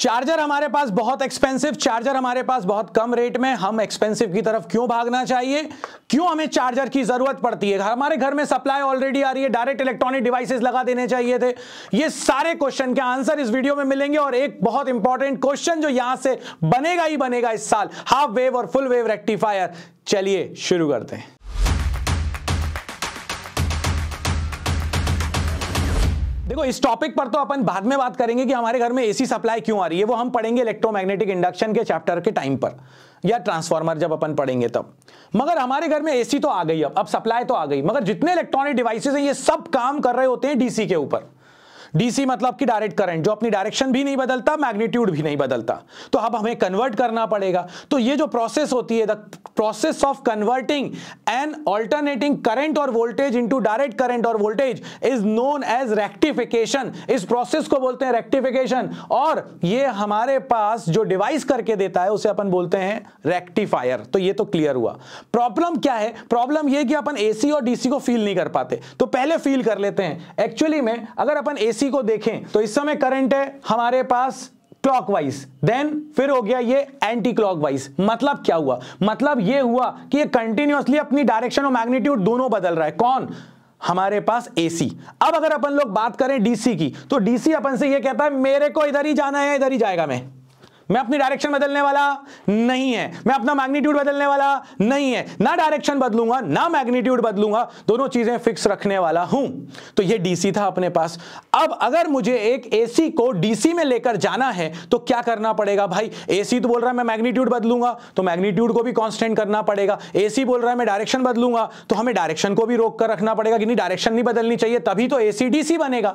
charger हमारे पास बहुत expensive charger हमारे पास बहुत कम रेट में हम एक्सपेंसिव की तरफ क्यों भागना चाहिए क्यों हमें चार्जर की जरूरत पड़ती है हमारे घर में सप्लाई ऑलरेडी आ रही है डायरेक्ट इलेक्ट्रॉनिक डिवाइसेस लगा देने चाहिए थे ये सारे क्वेश्चन के आंसर इस वीडियो में मिलेंगे और एक बहुत इंपॉर्टेंट क्वेश्चन जो यहां से बनेगा ही बनेगा इस साल हाफ वेव और फुल वेव रेक्टिफायर चलिए शुरू करते हैं देखो इस टॉपिक पर तो अपन बाद में बात करेंगे कि हमारे घर में एसी सप्लाई क्यों आ रही है वो हम पढ़ेंगे इलेक्ट्रोमैग्नेटिक इंडक्शन के चैप्टर के टाइम पर या ट्रांसफार्मर जब अपन पढ़ेंगे तब मगर हमारे घर में एसी तो आ गई अब अब सप्लाई तो आ गई मगर जितने इलेक्ट्रॉनिक डिवाइसेस हैं ये सब काम कर रहे होते हैं डीसी के ऊपर डीसी मतलब कि डायरेक्ट करंट जो अपनी डायरेक्शन भी नहीं बदलता मैग्नीट्यूड भी नहीं बदलता तो अब हमें कन्वर्ट करना पड़ेगा तो ये जो प्रोसेस होती है the process of converting an alternating current और वोल्टेज इंटू डायरेक्ट करंट और voltage is known as rectification इस प्रोसेस को बोलते हैं रेक्टिफिकेशन और ये हमारे पास जो डिवाइस करके देता है उसे अपन बोलते हैं रेक्टिफायर तो ये तो क्लियर हुआ प्रॉब्लम क्या है प्रॉब्लम ये कि अपन एसी और डीसी को फील नहीं कर पाते तो पहले फील कर लेते हैं एक्चुअली में अगर अपन एसी इसी को देखें तो इस समय करंट है हमारे पास क्लॉकवाइज देन फिर हो गया ये एंटी क्लॉकवाइज मतलब क्या हुआ मतलब ये हुआ कि ये कंटिन्यूसली अपनी डायरेक्शन और मैग्नीट्यूड दोनों बदल रहा है कौन हमारे पास एसी अब अगर अपन लोग बात करें डीसी की तो डीसी अपन से ये कहता है मेरे को इधर ही जाना है इधर ही जाएगा मैं मैं अपनी डायरेक्शन बदलने वाला नहीं है मैं अपना मैग्नीट्यूड बदलने वाला नहीं है ना डायरेक्शन बदलूंगा ना मैग्नीट्यूड बदलूंगा दोनों चीजें फिक्स रखने वाला हूं तो ये डीसी था अपने पास अब अगर मुझे एक एसी को डीसी में लेकर जाना है तो क्या करना पड़ेगा भाई एसी तो बोल रहा है मैं मैग्नीट्यूड बदलूंगा तो मैग्नीट्यूड को भी कॉन्स्टेंट करना पड़ेगा ए बोल रहा है मैं डायरेक्शन बदलूंगा तो हमें डायरेक्शन को भी रोक कर रखना पड़ेगा कि नहीं डायरेक्शन नहीं बदलनी चाहिए तभी तो एसी डीसी बनेगा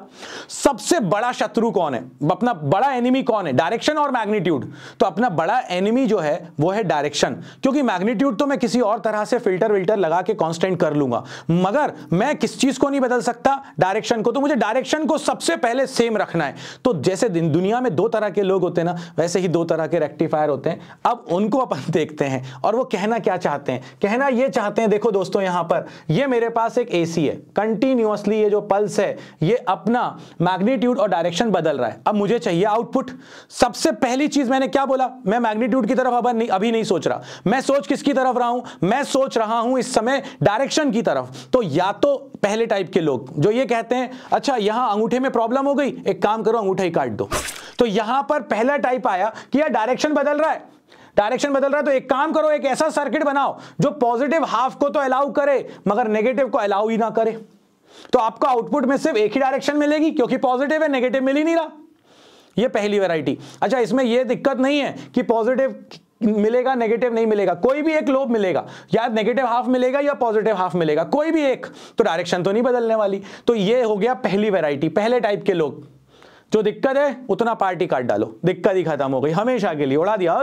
सबसे बड़ा शत्रु कौन है अपना बड़ा एनिमी कौन है डायरेक्शन और मैग्नीट्यूड मैग्नीट्यूड तो अपना बड़ा एनिमी जो है वो है डायरेक्शन क्योंकि मैग्नीट्यूड तो मैं किसी और तरह से फिल्टर विल्टर लगा के कॉन्स्टेंट कर लूंगा मगर मैं किस चीज को नहीं बदल सकता डायरेक्शन को तो मुझे डायरेक्शन को सबसे पहले सेम रखना है तो जैसे दुनिया में दो तरह के लोग होते हैं ना वैसे ही दो तरह के रेक्टिफायर होते हैं अब उनको अपन देखते हैं और वो कहना क्या चाहते हैं कहना ये चाहते हैं देखो दोस्तों यहां पर ये मेरे पास एक एसी है कंटिन्यूसली ये जो पल्स है ये अपना मैग्नीट्यूड और डायरेक्शन बदल रहा है अब मुझे चाहिए आउटपुट सबसे पहली चीज मैंने क्या बोला मैं मैग्नीट्यूड की तरफ अब नहीं, अभी नहीं सोच रहा मैं सोच किसकी तरफ रहा हूं मैं सोच रहा हूं इस समय डायरेक्शन की तरफ तो या तो पहले टाइप के लोग जो ये कहते हैं अच्छा यहां अंगूठे में प्रॉब्लम हो गई एक काम करो अंगूठा ही काट दो तो यहां पर पहला टाइप आया कि यह डायरेक्शन बदल रहा है डायरेक्शन बदल रहा है तो एक काम करो एक ऐसा सर्किट बनाओ जो पॉजिटिव हाफ को तो अलाउ करे मगर नेगेटिव को अलाउ ही ना करे तो आपको आउटपुट में सिर्फ एक ही डायरेक्शन मिलेगी क्योंकि पॉजिटिव है नेगेटिव मिल ही नहीं रहा ये पहली वैरायटी अच्छा इसमें यह दिक्कत नहीं है कि पॉजिटिव मिलेगा नेगेटिव नहीं मिलेगा कोई भी एक लोब मिलेगा या नेगेटिव हाफ मिलेगा या पॉजिटिव हाफ मिलेगा कोई भी एक तो डायरेक्शन तो नहीं बदलने वाली तो ये हो गया पहली वेराइटी पहले टाइप के लोग जो दिक्कत है उतना पार्टी काट डालो दिक्कत ही खत्म हो गई हमेशा के लिए उड़ा दिया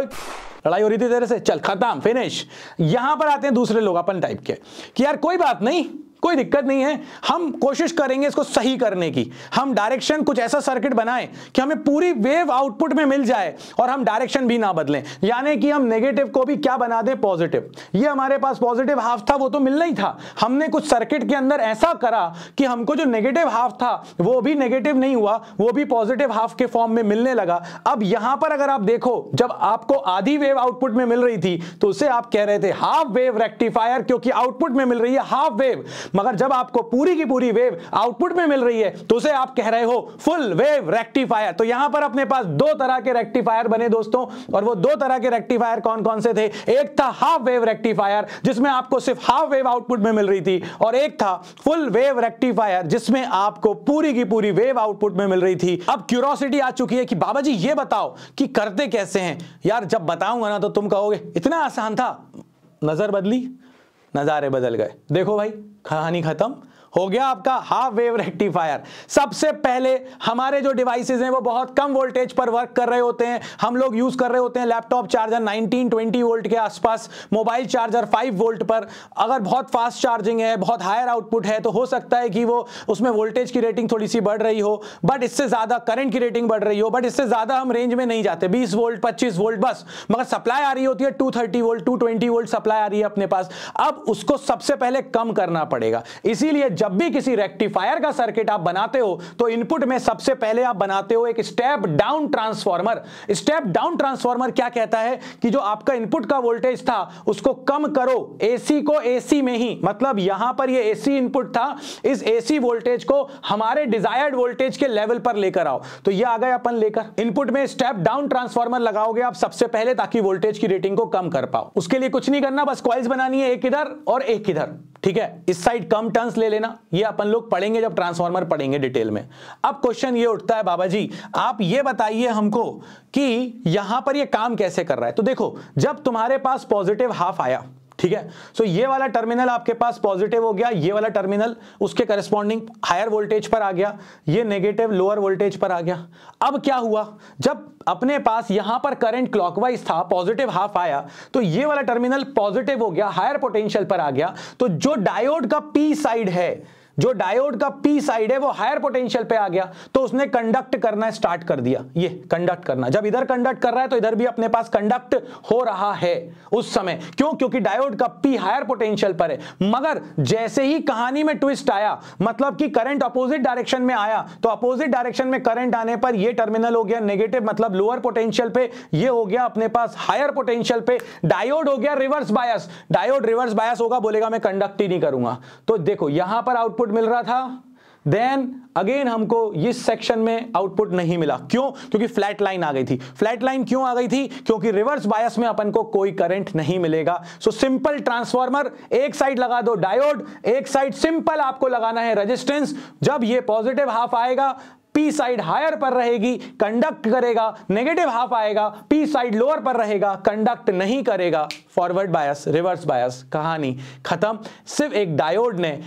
लड़ाई हो रही थी तेरे से चल खत्म फिनिश यहां पर आते हैं दूसरे लोग अपन टाइप के कि यार कोई बात नहीं कोई दिक्कत नहीं है हम कोशिश करेंगे इसको सही करने की हम डायरेक्शन कुछ ऐसा सर्किट बनाएं कि हमें पूरी वेव आउटपुट में मिल जाए और हम डायरेक्शन भी ना बदलें यानी कि हम नेगेटिव को भी क्या बना दें पॉजिटिव ये हमारे पास पॉजिटिव हाफ था वो तो मिलना ही था हमने कुछ सर्किट के अंदर ऐसा करा कि हमको जो नेगेटिव हाफ था वो भी नेगेटिव नहीं हुआ वो भी पॉजिटिव हाफ के फॉर्म में मिलने लगा अब यहां पर अगर आप देखो जब आपको आधी वेव आउटपुट में मिल रही थी तो उसे आप कह रहे थे हाफ वेव रेक्टिफायर क्योंकि आउटपुट में मिल रही है हाफ वेव मगर जब आपको पूरी की पूरी वेव आउटपुट में मिल रही है तो उसे आप कह रहे हो फुल वेव रेक्टिफायर तो यहां पर अपने पास दो तरह के रेक्टिफायर बने दोस्तों और वो दो तरह के रेक्टिफायर कौन कौन से थे एक था हाफ वेव रेक्टिफायर जिसमें आपको सिर्फ हाफ वेव आउटपुट में मिल रही थी और एक था फुल वेव रेक्टिफायर जिसमें आपको पूरी की पूरी वेव आउटपुट में मिल रही थी अब क्यूरोसिटी आ चुकी है कि बाबा जी ये बताओ कि करते कैसे हैं यार जब बताऊंगा ना तो तुम कहोगे इतना आसान था नजर बदली नज़ारे बदल गए देखो भाई कहानी ख़त्म हो गया आपका हाफ वेव रेक्टिफायर सबसे पहले हमारे जो डिवाइसेज हैं वो बहुत कम वोल्टेज पर वर्क कर रहे होते हैं हम लोग यूज कर रहे होते हैं लैपटॉप चार्जर 19 20 वोल्ट के आसपास मोबाइल चार्जर 5 वोल्ट पर अगर बहुत फास्ट चार्जिंग है बहुत हायर आउटपुट है तो हो सकता है कि वो उसमें वोल्टेज की रेटिंग थोड़ी सी बढ़ रही हो बट इससे ज्यादा करंट की रेटिंग बढ़ रही हो बट इससे ज्यादा हम रेंज में नहीं जाते बीस वोल्ट पच्चीस वोल्ट बस मगर सप्लाई आ रही होती है two volt two volt supply आ रही है अपने पास अब उसको सबसे पहले कम करना पड़ेगा इसीलिए जब भी किसी रेक्टिफायर का सर्किट आप बनाते हो तो इनपुट में सबसे पहले आप बनाते हो एक step down transformer step down transformer क्या कहता है कि जो आपका इनपुट का वोल्टेज था उसको कम करो एसी को एसी में ही मतलब यहां पर ये एसी इनपुट था इस एसी वोल्टेज को हमारे डिजायर्ड वोल्टेज के लेवल पर लेकर आओ तो ये आ गए अपन लेकर इनपुट में स्टेप डाउन ट्रांसफॉर्मर लगाओगे आप सबसे पहले ताकि वोल्टेज की रेटिंग को कम कर पाओ उसके लिए कुछ नहीं करना बस क्वाइल्स बनानी है एक इधर और एक इधर ठीक है इस साइड कम टर्न्स ले लेना ये अपन लोग पढ़ेंगे जब ट्रांसफॉर्मर पढ़ेंगे डिटेल में अब क्वेश्चन ये उठता है बाबा जी आप ये बताइए हमको कि यहां पर ये काम कैसे कर रहा है तो देखो जब तुम्हारे पास पॉजिटिव हाफ आया ठीक है सो ये वाला टर्मिनल आपके पास पॉजिटिव हो गया ये वाला टर्मिनल उसके करस्पॉन्डिंग हायर वोल्टेज पर आ गया ये नेगेटिव लोअर वोल्टेज पर आ गया अब क्या हुआ जब अपने पास यहां पर करंट क्लॉकवाइज था पॉजिटिव हाफ आया तो ये वाला टर्मिनल पॉजिटिव हो गया हायर पोटेंशियल पर आ गया तो जो डायोड का पी साइड है जो डायोड का पी साइड है वो हायर पोटेंशियल पे आ गया तो उसने कंडक्ट करना स्टार्ट कर दिया ये कंडक्ट करना जब इधर कंडक्ट कर रहा है तो इधर भी अपने पास कंडक्ट हो रहा है उस समय क्यों क्योंकि डायोड का पी हायर पोटेंशियल पर है मगर जैसे ही कहानी में ट्विस्ट आया मतलब कि करंट अपोजिट डायरेक्शन में आया तो अपोजिट डायरेक्शन में करंट आने पर यह टर्मिनल हो गया नेगेटिव मतलब लोअर पोटेंशियल पे यह हो गया अपने पास हायर पोटेंशियल पे डायोड हो गया reverse bias diode reverse bias होगा बोलेगा मैं कंडक्ट ही नहीं करूंगा तो देखो यहां पर आउटपुट आउटपुट मिल रहा था देन अगेन हमको इस सेक्शन में आउटपुट नहीं मिला क्यों क्योंकि फ्लैट लाइन आ गई थी फ्लैट लाइन क्यों आ गई थी क्योंकि रिवर्स बायस में अपन को कोई करंट नहीं मिलेगा सो सिंपल ट्रांसफार्मर एक साइड लगा दो डायोड एक साइड सिंपल आपको लगाना है रेजिस्टेंस जब ये पॉजिटिव हाफ आएगा पी साइड हायर पर रहेगी कंडक्ट करेगा नेगेटिव हाफ आएगा पी साइड लोअर पर रहेगा कंडक्ट नहीं करेगा फॉरवर्ड बायस रिवर्स बायस कहानी खत्म सिर्फ एक डायोड ने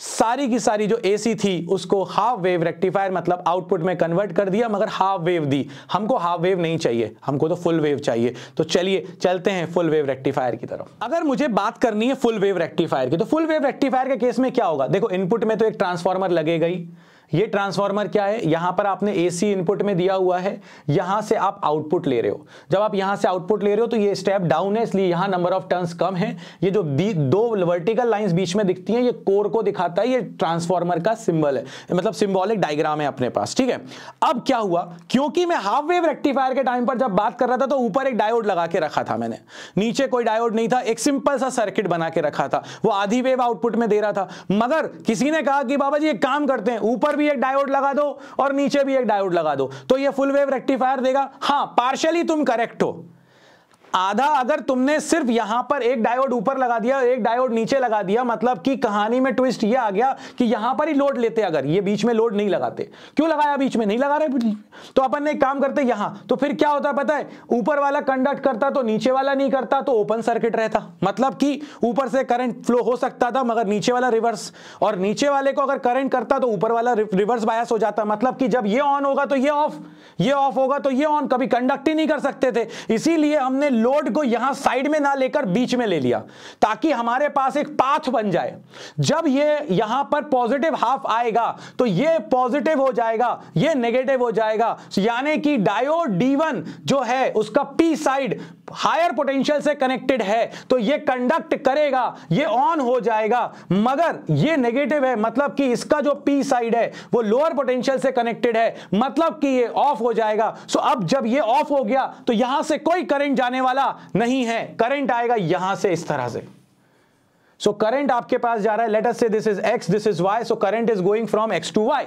सारी की सारी जो एसी थी उसको हाफ वेव रेक्टिफायर मतलब आउटपुट में कन्वर्ट कर दिया मगर हाफ वेव दी हमको हाफ वेव नहीं चाहिए हमको तो फुल वेव चाहिए तो चलिए चलते हैं फुल वेव रेक्टिफायर की तरफ अगर मुझे बात करनी है फुल वेव रेक्टिफायर की तो फुल वेव रेक्टिफायर के केस में क्या होगा देखो इनपुट में तो एक ट्रांसफॉर्मर लगेगा ही ये ट्रांसफार्मर क्या है यहां पर आपने एसी इनपुट में दिया हुआ है यहां से आप आउटपुट ले रहे हो जब आप यहां से आउटपुट ले रहे हो तो ये स्टेप डाउन है इसलिए यहां नंबर ऑफ टर्न्स कम है ये जो दो वर्टिकल लाइंस बीच में दिखती हैं ये कोर को दिखाता है ये ट्रांसफार्मर का सिंबल है मतलब सिंबॉलिक डायग्राम है अपने पास ठीक है अब क्या हुआ क्योंकि मैं हाफ वेव रेक्टिफायर के टाइम पर जब बात कर रहा था तो ऊपर एक डायोड लगा के रखा था मैंने नीचे कोई डायोड नहीं था एक सिंपल सा सर्किट बना के रखा था वो आधी वेव आउटपुट में दे रहा था मगर किसी ने कहा कि बाबा जी एक काम करते हैं ऊपर भी एक डायोड लगा दो और नीचे भी एक डायोड लगा दो तो ये फुल वेव रेक्टिफायर देगा हाँ पार्शली तुम करेक्ट हो आधा अगर तुमने सिर्फ यहां पर एक डायोड ऊपर लगा दिया एक डायोड नीचे लगा दिया मतलब कि कहानी में ट्विस्ट ये आ गया कि यहां पर ही लोड लेते अगर ये बीच में लोड नहीं लगाते क्यों लगाया बीच में नहीं लगा रहे तो अपन एक काम करते यहां तो फिर क्या होता पता है ऊपर वाला कंडक्ट करता तो नीचे वाला नहीं करता तो ओपन सर्किट रहता मतलब कि ऊपर से करंट फ्लो हो सकता था मगर नीचे वाला रिवर्स और नीचे वाले को अगर करंट करता तो ऊपर वाला रिवर्स बायस हो जाता मतलब कि जब ये ऑन होगा तो ये ऑफ ये ऑफ होगा तो ये ऑन कभी कंडक्ट ही नहीं कर सकते थे इसीलिए हमने लोड को यहां साइड में ना लेकर बीच में ले लिया ताकि हमारे पास एक पाथ बन जाए जब ये यहां पर पॉजिटिव हाफ आएगा तो ये पॉजिटिव हो जाएगा ये नेगेटिव हो जाएगा यानी कि डायोड D1 जो है उसका पी साइड हायर पोटेंशियल से कनेक्टेड है तो ये कंडक्ट करेगा ये ऑन हो जाएगा मगर ये नेगेटिव है मतलब कि इसका जो पी साइड है वो लोअर पोटेंशियल से कनेक्टेड है मतलब कि ये ऑफ हो जाएगा सो अब जब ये ऑफ हो गया तो यहां से कोई करंट जाने वाला वाला नहीं है करंट आएगा यहां से इस तरह से सो so करंट आपके पास जा रहा है लेटर से this is X this is Y so current is going from X to Y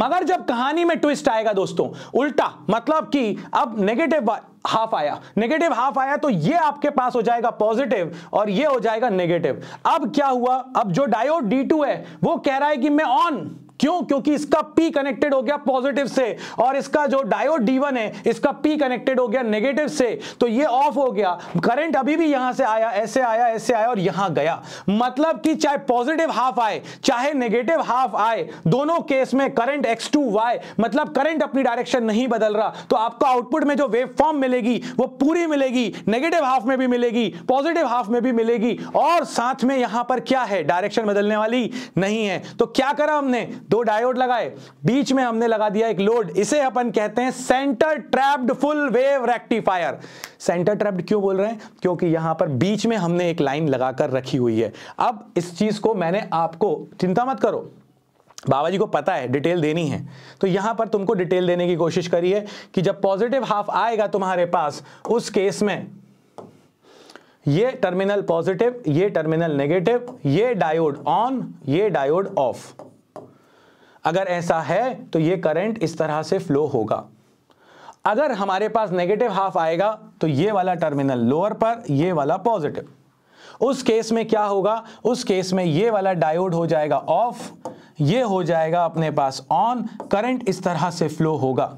मगर जब कहानी में ट्विस्ट आएगा दोस्तों उल्टा मतलब कि अब नेगेटिव हाफ आया नेगेटिव हाफ आया तो ये आपके पास हो जाएगा पॉजिटिव और ये हो जाएगा नेगेटिव अब क्या हुआ अब जो डायोड D2 है वो कह रहा है कि मैं ऑन क्यों क्योंकि इसका पी कनेक्टेड हो गया पॉजिटिव से और इसका जो डायोड D1 है इसका पी कनेक्टेड हो गया नेगेटिव से तो ये ऑफ हो गया करंट अभी भी यहां से आया ऐसे आया ऐसे आया और यहां गया मतलब कि चाहे पॉजिटिव हाफ आए चाहे नेगेटिव हाफ आए दोनों केस में करंट एक्स टू वाई मतलब करंट अपनी डायरेक्शन नहीं बदल रहा तो आपको आउटपुट में जो वेव फॉर्म मिलेगी वो पूरी मिलेगी नेगेटिव हाफ में भी मिलेगी पॉजिटिव हाफ में भी मिलेगी और साथ में यहां पर क्या है डायरेक्शन बदलने वाली नहीं है तो क्या करा हमने दो डायोड लगाए बीच में हमने लगा दिया एक लोड इसे अपन कहते हैं centre trapped full wave rectifier centre trapped क्यों बोल रहे हैं क्योंकि यहां पर बीच में हमने एक लाइन लगाकर रखी हुई है अब इस चीज को मैंने आपको चिंता मत करो बाबा जी को पता है डिटेल देनी है तो यहां पर तुमको डिटेल देने की कोशिश करी है कि जब पॉजिटिव हाफ आएगा तुम्हारे पास उस केस में ये टर्मिनल पॉजिटिव ये टर्मिनल नेगेटिव ये डायोड ऑन ये डायोड ऑफ अगर ऐसा है तो ये करंट इस तरह से फ्लो होगा अगर हमारे पास नेगेटिव हाफ आएगा तो ये वाला टर्मिनल लोअर पर ये वाला पॉजिटिव उस केस में क्या होगा उस केस में ये वाला डायोड हो जाएगा ऑफ ये हो जाएगा अपने पास ऑन करंट इस तरह से फ्लो होगा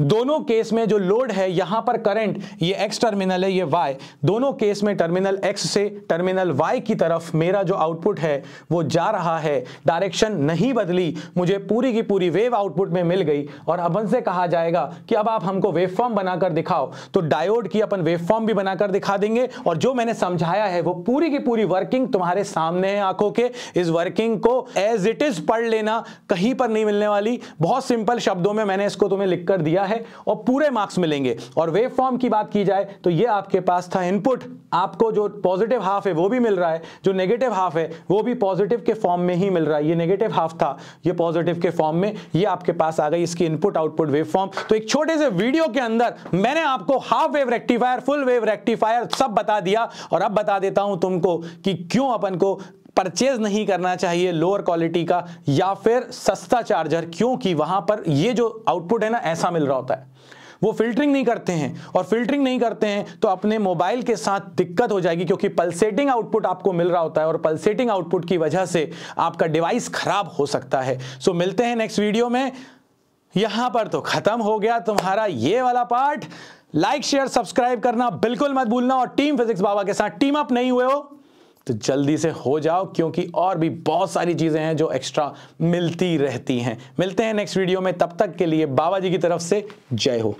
दोनों केस में जो लोड है यहां पर करंट ये एक्स टर्मिनल है ये वाई दोनों केस में टर्मिनल एक्स से टर्मिनल वाई की तरफ मेरा जो आउटपुट है वो जा रहा है डायरेक्शन नहीं बदली मुझे पूरी की पूरी वेव आउटपुट में मिल गई और अब से कहा जाएगा कि अब आप हमको वेव फॉर्म बनाकर दिखाओ तो डायोड की अपन वेव फॉर्म भी बनाकर दिखा देंगे और जो मैंने समझाया है वो पूरी की पूरी वर्किंग तुम्हारे सामने है आंखों के इस वर्किंग को एज इट इज पढ़ लेना कहीं पर नहीं मिलने वाली बहुत सिंपल शब्दों में मैंने इसको तुम्हें लिखकर दिया दिया है और पूरे मार्क्स मिलेंगे और वेव फॉर्म की बात की जाए तो ये आपके पास था इनपुट आपको जो पॉजिटिव हाफ है वो भी मिल रहा है जो नेगेटिव हाफ है वो भी पॉजिटिव के फॉर्म में ही मिल रहा है ये नेगेटिव हाफ था ये पॉजिटिव के फॉर्म में ये आपके पास आ गई इसकी इनपुट आउटपुट वेव फॉर्म तो एक छोटे से वीडियो के अंदर मैंने आपको half wave rectifier full wave rectifier सब बता दिया और अब बता देता हूं तुमको कि क्यों अपन को परचेज नहीं करना चाहिए लोअर क्वालिटी का या फिर सस्ता चार्जर क्योंकि वहां पर ये जो आउटपुट है ना ऐसा मिल रहा होता है वो फिल्टरिंग नहीं करते हैं और फिल्टरिंग नहीं करते हैं तो अपने मोबाइल के साथ दिक्कत हो जाएगी क्योंकि पल्सेटिंग आउटपुट आपको मिल रहा होता है और पल्सेटिंग आउटपुट की वजह से आपका डिवाइस खराब हो सकता है सो so, मिलते हैं नेक्स्ट वीडियो में यहां पर तो खत्म हो गया तुम्हारा ये वाला पार्ट लाइक शेयर सब्सक्राइब करना बिल्कुल मत भूलना और टीम फिजिक्स बाबा के साथ टीम अप नहीं हुए हो तो जल्दी से हो जाओ क्योंकि और भी बहुत सारी चीज़ें हैं जो एक्स्ट्रा मिलती रहती हैं मिलते हैं नेक्स्ट वीडियो में तब तक के लिए बाबा जी की तरफ से जय हो